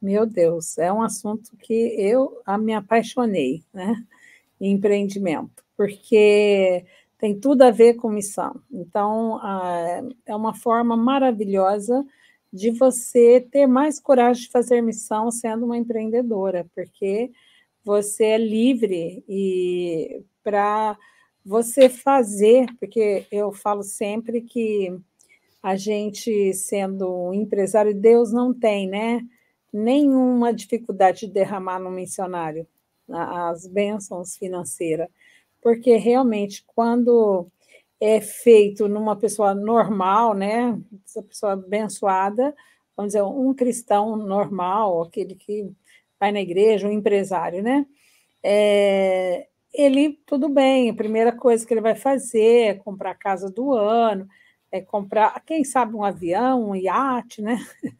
Meu Deus, é um assunto que eu ah, me apaixonei, né? empreendimento, porque tem tudo a ver com missão. Então, é uma forma maravilhosa de você ter mais coragem de fazer missão sendo uma empreendedora, porque você é livre e para você fazer, porque eu falo sempre que a gente sendo um empresário, Deus não tem, né? nenhuma dificuldade de derramar no missionário as bênçãos financeiras, porque realmente quando é feito numa pessoa normal, né, essa pessoa abençoada, vamos dizer, um cristão normal, aquele que vai na igreja, um empresário, né, é, ele, tudo bem, a primeira coisa que ele vai fazer é comprar a casa do ano, é comprar, quem sabe, um avião, um iate, né,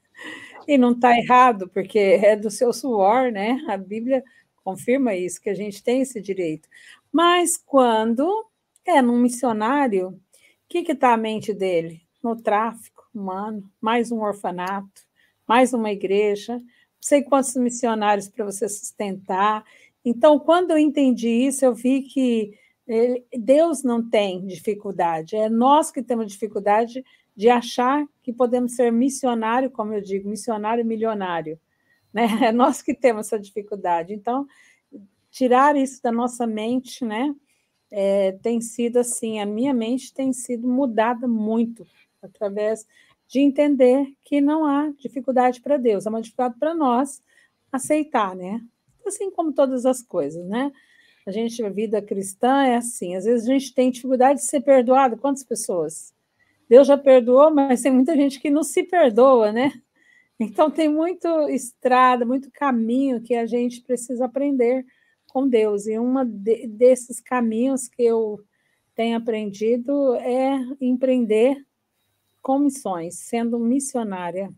E não está errado, porque é do seu suor, né? A Bíblia confirma isso, que a gente tem esse direito. Mas quando é num missionário, o que está a mente dele? No tráfico humano, mais um orfanato, mais uma igreja, não sei quantos missionários para você sustentar. Então, quando eu entendi isso, eu vi que eh, Deus não tem dificuldade, é nós que temos dificuldade de achar que podemos ser missionário, como eu digo, missionário milionário. Né? É nós que temos essa dificuldade. Então, tirar isso da nossa mente, né? É, tem sido assim, a minha mente tem sido mudada muito através de entender que não há dificuldade para Deus, é uma dificuldade para nós aceitar, né? Assim como todas as coisas, né? A gente, a vida cristã é assim, às vezes a gente tem dificuldade de ser perdoado. Quantas pessoas Deus já perdoou, mas tem muita gente que não se perdoa, né? Então tem muito estrada, muito caminho que a gente precisa aprender com Deus. E um de, desses caminhos que eu tenho aprendido é empreender com missões, sendo missionária.